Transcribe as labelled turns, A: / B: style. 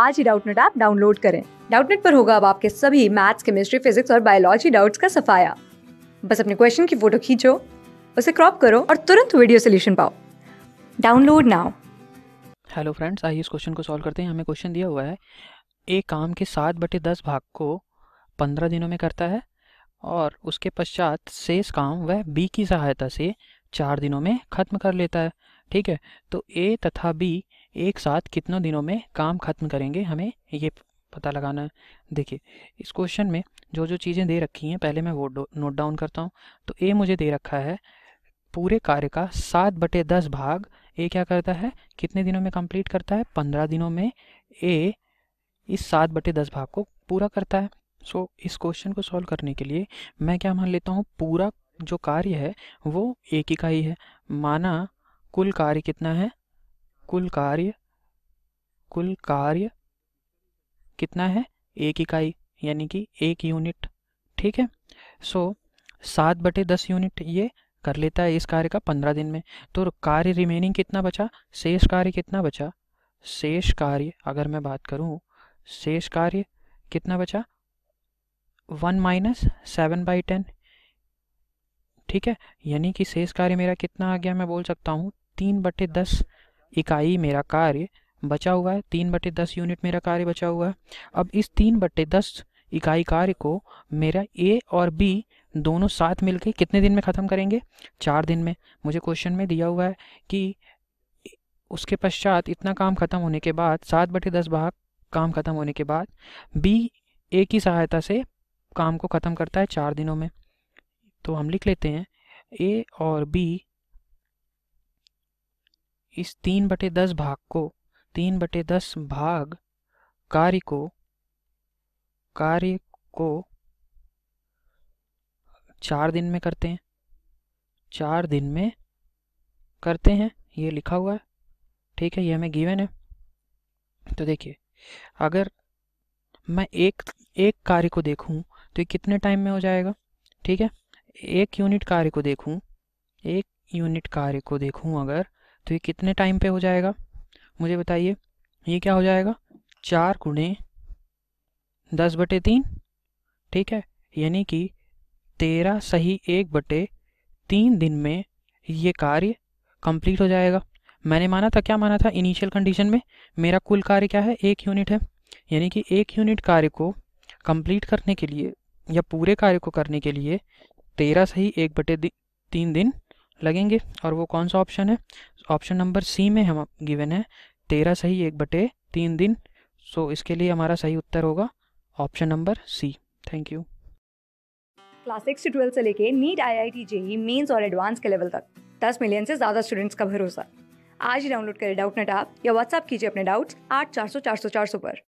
A: आज ही Doubtnut app download करें डाउटनेट पर होगा अब आपके सभी मैथ्स केमिस्ट्री फिजिक्स और बायोलॉजी डाउट्स का सफाया बस अपने क्वेश्चन की फोटो खींचो उसे क्रॉप करो और तुरंत वीडियो सोल्यूशन पाओ डाउनलोड नाउ
B: हेलो फ्रेंड्स आइए इस क्वेश्चन को सॉल्व करते हैं हमें क्वेश्चन दिया हुआ है एक काम के सात बटे दस भाग को पंद्रह दिनों में करता है और उसके पश्चात शेष काम वह बी की सहायता से चार दिनों में ख़त्म कर लेता है ठीक है तो ए तथा बी एक साथ कितनों दिनों में काम ख़त्म करेंगे हमें ये पता लगाना है देखिए इस क्वेश्चन में जो जो चीज़ें दे रखी हैं पहले मैं वो नोट डाउन करता हूँ तो ए मुझे दे रखा है पूरे कार्य का सात बटे दस भाग ए क्या करता है कितने दिनों में कंप्लीट करता है पंद्रह दिनों में ए इस सात बटे दस भाग को पूरा करता है सो so, इस क्वेश्चन को सॉल्व करने के लिए मैं क्या मान लेता हूँ पूरा जो कार्य है वो एक इकाई है माना कुल कार्य कितना है कुल कार्य कुल कार्य कितना है एक इकाई यानी कि एक यूनिट ठीक है सो सात बटे दस यूनिट ये कर लेता है इस कार्य का पंद्रह दिन में तो कार्य रिमेनिंग कितना बचा शेष कार्य कितना बचा शेष कार्य अगर मैं बात करूं शेष कार्य कितना बचा one minus seven by ten ठीक है यानी कि शेष कार्य मेरा कितना आ गया मैं बोल सकता हूँ तीन बटे दस इकाई मेरा कार्य बचा हुआ है तीन बटे दस यूनिट मेरा कार्य बचा हुआ है अब इस तीन बटे दस इकाई कार्य को मेरा ए और बी दोनों साथ मिलके कितने दिन में ख़त्म करेंगे चार दिन में मुझे क्वेश्चन में दिया हुआ है कि उसके पश्चात इतना काम ख़त्म होने के बाद सात बटे दस भाग काम ख़त्म होने के बाद बी ए की सहायता से काम को ख़त्म करता है चार दिनों में तो हम लिख लेते हैं ए और बी इस तीन बटे दस भाग को तीन बटे दस भाग कार्य को कार्य को चार दिन में करते हैं चार दिन में करते हैं ये लिखा हुआ है ठीक है ये हमें गिवन है तो देखिए अगर मैं एक एक कार्य को देखूं तो ये कितने टाइम में हो जाएगा ठीक है एक यूनिट कार्य को देखूं एक यूनिट कार्य को देखूं अगर तो ये कितने टाइम पे हो जाएगा मुझे बताइए ये क्या हो जाएगा चार गुणे दस बटे तीन ठीक है यानी कि तेरह सही एक बटे तीन दिन में ये कार्य कंप्लीट हो जाएगा मैंने माना था क्या माना था इनिशियल कंडीशन में मेरा कुल कार्य क्या है एक यूनिट है यानी कि एक यूनिट कार्य को कंप्लीट करने के लिए या पूरे कार्य को करने के लिए तेरह सही एक बटे तीन दिन लगेंगे और वो कौन सा ऑप्शन है ऑप्शन नंबर सी में हम गिवन है तेरह सही एक बटे तीन दिन सो so, इसके लिए हमारा सही उत्तर होगा option number C thank you
A: class six से ट्वेल्थ से लेके NEET I I T JEE mains और एडवांस के लेवल तक दस मिलियन से ज़्यादा स्टूडेंट्स का भरोसा आज ही डाउनलोड करें डाउट नेट या व्हाट्सअप कीजिए अपने डाउट्स आठ चार सौ चार सौ चार सौ पर